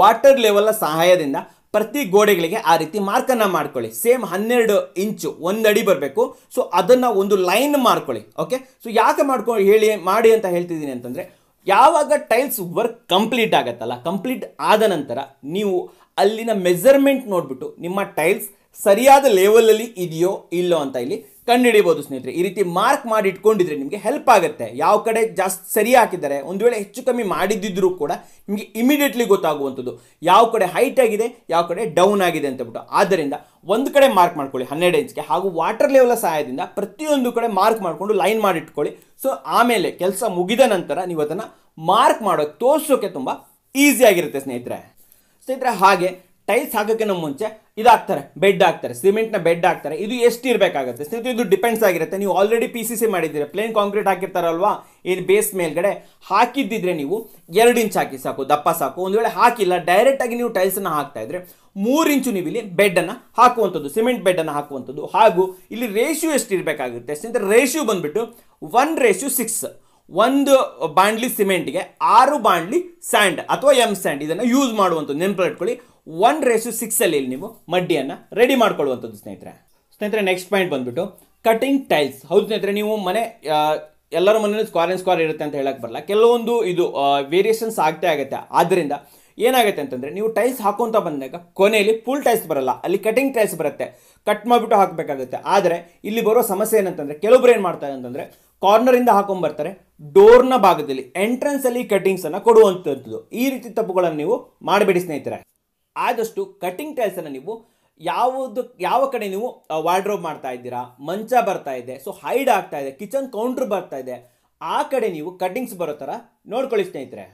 ವಾಟರ್ ಲೆವೆಲ್ನ ಸಹಾಯದಿಂದ ಪ್ರತಿ ಗೋಡೆಗಳಿಗೆ ಆ ರೀತಿ ಮಾರ್ಕನ್ನು ಮಾಡ್ಕೊಳ್ಳಿ ಸೇಮ್ ಹನ್ನೆರಡು ಇಂಚು ಒಂದು ಅಡಿ ಬರಬೇಕು ಸೊ ಅದನ್ನು ಒಂದು ಲೈನ್ ಮಾಡ್ಕೊಳ್ಳಿ ಓಕೆ ಸೊ ಯಾಕೆ ಮಾಡ್ಕೊಂಡು ಹೇಳಿ ಮಾಡಿ ಅಂತ ಹೇಳ್ತಿದ್ದೀನಿ ಅಂತಂದರೆ ಯಾವಾಗ ಟೈಲ್ಸ್ ವರ್ಕ್ ಕಂಪ್ಲೀಟ್ ಆಗುತ್ತಲ್ಲ ಕಂಪ್ಲೀಟ್ ಆದ ನಂತರ ನೀವು ಅಲ್ಲಿನ ಮೆಜರ್ಮೆಂಟ್ ನೋಡಿಬಿಟ್ಟು ನಿಮ್ಮ ಟೈಲ್ಸ್ ಸರಿಯಾದ ಲೆವೆಲಲ್ಲಿ ಇದೆಯೋ ಇಲ್ಲೋ ಅಂತ ಇಲ್ಲಿ ಕಂಡುಹಿಡಿಬೋದು ಸ್ನೇಹಿತರೆ ಈ ರೀತಿ ಮಾರ್ಕ್ ಮಾಡಿ ಇಟ್ಕೊಂಡಿದ್ರೆ ನಿಮಗೆ ಹೆಲ್ಪ್ ಆಗುತ್ತೆ ಯಾವ ಕಡೆ ಜಾಸ್ತಿ ಸರಿ ಹಾಕಿದ್ದಾರೆ ಒಂದು ವೇಳೆ ಹೆಚ್ಚು ಕಮ್ಮಿ ಮಾಡಿದ್ದಿದ್ರೂ ಕೂಡ ನಿಮಗೆ ಇಮಿಡಿಯೇಟ್ಲಿ ಗೊತ್ತಾಗುವಂಥದ್ದು ಯಾವ ಕಡೆ ಹೈಟ್ ಆಗಿದೆ ಯಾವ ಕಡೆ ಡೌನ್ ಆಗಿದೆ ಅಂತ ಬಿಟ್ಟು ಆದ್ದರಿಂದ ಒಂದು ಕಡೆ ಮಾರ್ಕ್ ಮಾಡ್ಕೊಳ್ಳಿ ಹನ್ನೆರಡು ಇಂಚ್ಗೆ ಹಾಗೂ ವಾಟರ್ ಲೆವೆಲ್ ಸಹಾಯದಿಂದ ಪ್ರತಿಯೊಂದು ಕಡೆ ಮಾರ್ಕ್ ಮಾಡಿಕೊಂಡು ಲೈನ್ ಮಾಡಿಟ್ಕೊಳ್ಳಿ ಸೊ ಆಮೇಲೆ ಕೆಲಸ ಮುಗಿದ ನಂತರ ನೀವು ಅದನ್ನು ಮಾರ್ಕ್ ಮಾಡೋಕ್ಕೆ ತೋರಿಸೋಕ್ಕೆ ತುಂಬ ಈಸಿಯಾಗಿರುತ್ತೆ ಸ್ನೇಹಿತರೆ ಸ್ನೇಹಿತರೆ ಹಾಗೆ ಟೈಲ್ಸ್ ನಮ್ಮ ಮುಂಚೆ ಇದಾಗ್ತಾರೆ ಬೆಡ್ ಹಾಕ್ತಾರೆ ಸಿಮೆಂಟ್ನ ಬೆಡ್ ಹಾಕ್ತಾರೆ ಇದು ಎಷ್ಟು ಇರಬೇಕಾಗುತ್ತೆ ಸ್ನೇಹಿತರೆ ಇದು ಡಿಪೆಂಡ್ಸ್ ಆಗಿರುತ್ತೆ ನೀವು ಆಲ್ರೆಡಿ ಪಿ ಸಿ ಸಿ ಮಾಡಿದ್ದೀರಾ ಪ್ಲೇನ್ ಕಾಂಕ್ರೀಟ್ ಹಾಕಿರ್ತಾರಲ್ವಾ ಏನು ಬೇಸ್ ಮೇಲ್ಗಡೆ ಹಾಕಿದ್ದಿದ್ರೆ ನೀವು ಎರಡು ಇಂಚ್ ಹಾಕಿ ಸಾಕು ದಪ್ಪ ಸಾಕು ಒಂದು ವೇಳೆ ಹಾಕಿಲ್ಲ ಡೈರೆಕ್ಟಾಗಿ ನೀವು ಟೈಲ್ಸನ್ನು ಹಾಕ್ತಾ ಇದ್ರೆ ಮೂರು ಇಂಚು ನೀವು ಇಲ್ಲಿ ಬೆಡ್ಡನ್ನು ಹಾಕುವಂಥದ್ದು ಸಿಮೆಂಟ್ ಬೆಡ್ಡನ್ನು ಹಾಕುವಂಥದ್ದು ಹಾಗೂ ಇಲ್ಲಿ ರೇಷ್ಯೂ ಎಷ್ಟು ಇರಬೇಕಾಗುತ್ತೆ ಸ್ನೇಹಿತರೆ ರೇಷ್ಯೂ ಬಂದುಬಿಟ್ಟು ಒನ್ ರೇಷ್ಯೂ ಸಿಕ್ಸ್ ಒಂದು ಬಾಂಡ್ಲಿ ಸಿಮೆಂಟ್ಗೆ ಆರು ಬಾಂಡ್ಲಿ ಸ್ಯಾಂಡ್ ಅಥವಾ ಎಮ್ ಸ್ಯಾಂಡ್ ಇದನ್ನು ಯೂಸ್ ಮಾಡುವಂಥದ್ದು ಇಟ್ಕೊಳ್ಳಿ ಒನ್ ರೇಸು ಸಿಕ್ಸಲ್ಲಿ ಇಲ್ಲಿ ನೀವು ಮಡ್ಡಿಯನ್ನು ರೆಡಿ ಮಾಡ್ಕೊಳ್ಳುವಂಥದ್ದು ಸ್ನೇಹಿತರೆ ಸ್ನೇಹಿತರೆ ನೆಕ್ಸ್ಟ್ ಪಾಯಿಂಟ್ ಬಂದ್ಬಿಟ್ಟು ಕಟಿಂಗ್ ಟೈಲ್ಸ್ ಹೌದು ಸ್ನೇಹಿತರೆ ನೀವು ಮನೆ ಎಲ್ಲರ ಮನೇಲಿ ಸ್ಕ್ವಾರ್ ಆ್ಯಂಡ್ ಸ್ಕ್ವಾರ್ ಇರುತ್ತೆ ಅಂತ ಹೇಳಕ್ಕೆ ಬರಲ್ಲ ಕೆಲವೊಂದು ಇದು ವೇರಿಯೇಷನ್ಸ್ ಆಗ್ತಾ ಆಗುತ್ತೆ ಆದ್ದರಿಂದ ಏನಾಗುತ್ತೆ ಅಂತಂದರೆ ನೀವು ಟೈಲ್ಸ್ ಹಾಕೋಂತ ಬಂದಾಗ ಕೊನೆಯಲ್ಲಿ ಫುಲ್ ಟೈಲ್ಸ್ ಬರಲ್ಲ ಅಲ್ಲಿ ಕಟಿಂಗ್ ಟೈಲ್ಸ್ ಬರುತ್ತೆ ಕಟ್ ಮಾಡಿಬಿಟ್ಟು ಹಾಕಬೇಕಾಗುತ್ತೆ ಆದರೆ ಇಲ್ಲಿ ಬರೋ ಸಮಸ್ಯೆ ಏನಂತಂದರೆ ಕೆಲವೊಬ್ಬರು ಏನು ಮಾಡ್ತಾರೆ ಅಂತಂದರೆ ಕಾರ್ನರಿಂದ ಹಾಕೊಂಡ್ಬರ್ತಾರೆ ಡೋರ್ನ ಭಾಗದಲ್ಲಿ ಎಂಟ್ರೆನ್ಸಲ್ಲಿ ಕಟಿಂಗ್ಸನ್ನು ಕೊಡುವಂಥದ್ದು ಈ ರೀತಿ ತಪ್ಪುಗಳನ್ನು ನೀವು ಮಾಡಬೇಡಿ ಸ್ನೇಹಿತರೆ ಆದಷ್ಟು ಕಟಿಂಗ್ ಟೈಲ್ಸನ್ನು ನೀವು ಯಾವುದು ಯಾವ ಕಡೆ ನೀವು ವಾರ್ಡ್ರೋಬ್ ಮಾಡ್ತಾ ಇದ್ದೀರಾ ಮಂಚ ಬರ್ತಾ ಇದೆ ಸೊ ಹೈಡ್ ಆಗ್ತಾ ಇದೆ ಕಿಚನ್ ಕೌಂಟ್ರ್ ಬರ್ತಾ ಇದೆ ಆ ಕಡೆ ನೀವು ಕಟ್ಟಿಂಗ್ಸ್ ಬರೋ ಥರ ನೋಡ್ಕೊಳ್ಳಿ ಸ್ನೇಹಿತರೆ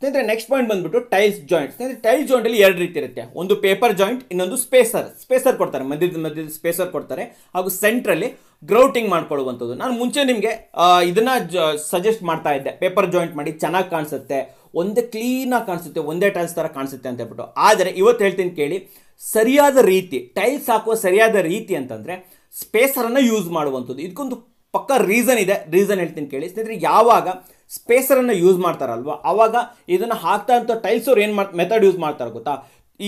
ಸ್ನೇಹಿತರೆ ನೆಕ್ಸ್ಟ್ ಪಾಯಿಂಟ್ ಬಂದ್ಬಿಟ್ಟು ಟೈಲ್ಸ್ ಜಾಯಿಂಟ್ ಸ್ನೇಹಿತರೆ ಟೈಲ್ಸ್ ಜಾಯಿಂಟಲ್ಲಿ ಎರಡು ರೀತಿ ಇರುತ್ತೆ ಒಂದು ಪೇಪರ್ ಜಾಯಿಂಟ್ ಇನ್ನೊಂದು ಸ್ಪೇಸರ್ ಸ್ಪೇಸರ್ ಕೊಡ್ತಾರೆ ಮಧ್ಯದ ಮಧ್ಯದ ಸ್ಪೇಸರ್ ಕೊಡ್ತಾರೆ ಹಾಗೂ ಸೆಂಟ್ರಲ್ಲಿ ಗ್ರೌಟಿಂಗ್ ಮಾಡ್ಕೊಳ್ಳುವಂಥದ್ದು ನಾನು ಮುಂಚೆ ನಿಮಗೆ ಇದನ್ನು ಸಜೆಸ್ಟ್ ಮಾಡ್ತಾ ಇದ್ದೆ ಪೇಪರ್ ಜಾಯಿಂಟ್ ಮಾಡಿ ಚೆನ್ನಾಗಿ ಕಾಣಿಸುತ್ತೆ ಒಂದೇ ಕ್ಲೀನಾಗಿ ಕಾಣಿಸುತ್ತೆ ಒಂದೇ ಟೈಲ್ಸ್ ಥರ ಕಾಣಿಸುತ್ತೆ ಅಂತ ಹೇಳ್ಬಿಟ್ಟು ಆದರೆ ಇವತ್ತು ಹೇಳ್ತೀನಿ ಕೇಳಿ ಸರಿಯಾದ ರೀತಿ ಟೈಲ್ಸ್ ಹಾಕುವ ಸರಿಯಾದ ರೀತಿ ಅಂತಂದರೆ ಸ್ಪೇಸರನ್ನು ಯೂಸ್ ಮಾಡುವಂಥದ್ದು ಇದಕ್ಕೊಂದು ಪಕ್ಕ ರೀಸನ್ ಇದೆ ರೀಸನ್ ಹೇಳ್ತೀನಿ ಕೇಳಿ ಸ್ನೇಹಿತರೆ ಯಾವಾಗ ಸ್ಪೇಸರನ್ನು ಯೂಸ್ ಮಾಡ್ತಾರಲ್ವ ಅವಾಗ ಇದನ್ನು ಹಾಕ್ತಾ ಅಂತ ಟೈಲ್ಸವ್ರು ಏನು ಮಾಡಿ ಮೆಥಡ್ ಯೂಸ್ ಮಾಡ್ತಾರೆ ಗೊತ್ತಾ